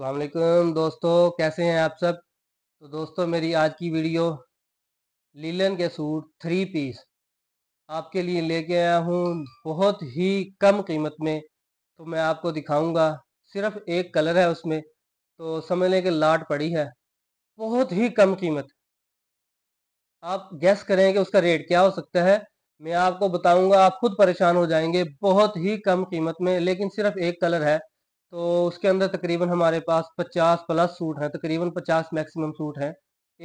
अलैक्म दोस्तों कैसे हैं आप सब तो दोस्तों मेरी आज की वीडियो लीलन के सूट थ्री पीस आपके लिए लेके आया हूँ बहुत ही कम कीमत में तो मैं आपको दिखाऊंगा सिर्फ एक कलर है उसमें तो समझ लें कि लाट पड़ी है बहुत ही कम कीमत आप गैस करें कि उसका रेट क्या हो सकता है मैं आपको बताऊंगा आप खुद परेशान हो जाएंगे बहुत ही कम कीमत में लेकिन सिर्फ एक कलर है तो उसके अंदर तकरीबन हमारे पास 50 प्लस सूट हैं तकरीबन 50 मैक्सिमम सूट हैं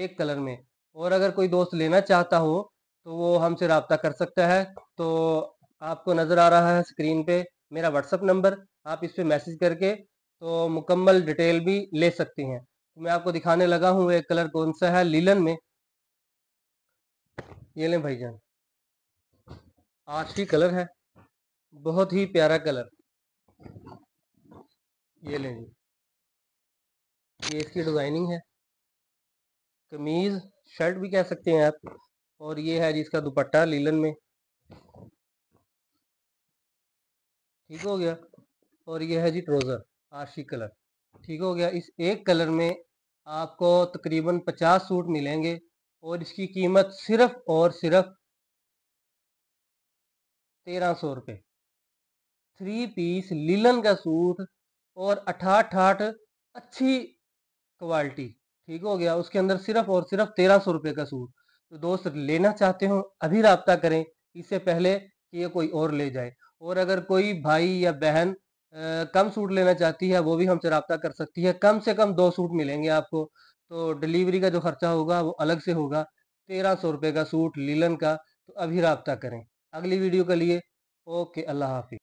एक कलर में और अगर कोई दोस्त लेना चाहता हो तो वो हमसे रबता कर सकता है तो आपको नज़र आ रहा है स्क्रीन पे मेरा व्हाट्सअप नंबर आप इस पर मैसेज करके तो मुकम्मल डिटेल भी ले सकती हैं तो मैं आपको दिखाने लगा हूँ एक कलर कौन सा है लीलन में ये लें भाईजान आर्ची कलर है बहुत ही प्यारा कलर ये लें जी ये इसकी डिज़ाइनिंग है कमीज़ शर्ट भी कह सकते हैं आप और ये है जी इसका दुपट्टा लीलन में ठीक हो गया और ये है जी ट्रोज़र आरसी कलर ठीक हो गया इस एक कलर में आपको तकरीबन पचास सूट मिलेंगे और इसकी कीमत सिर्फ और सिर्फ तेरह सौ रुपये थ्री पीस लीलन का सूट और अठाठ ठाठ अच्छी क्वालिटी ठीक हो गया उसके अंदर सिर्फ और सिर्फ तेरह सौ रुपये का सूट तो दोस्त लेना चाहते हो अभी रबता करें इससे पहले कि ये कोई और ले जाए और अगर कोई भाई या बहन आ, कम सूट लेना चाहती है वो भी हमसे रबता कर सकती है कम से कम दो सूट मिलेंगे आपको तो डिलीवरी का जो खर्चा होगा वो अलग से होगा तेरह सौ रुपये का सूट लीलन का तो अभी रबता करें अगली वीडियो के लिए ओके अल्लाह हाफि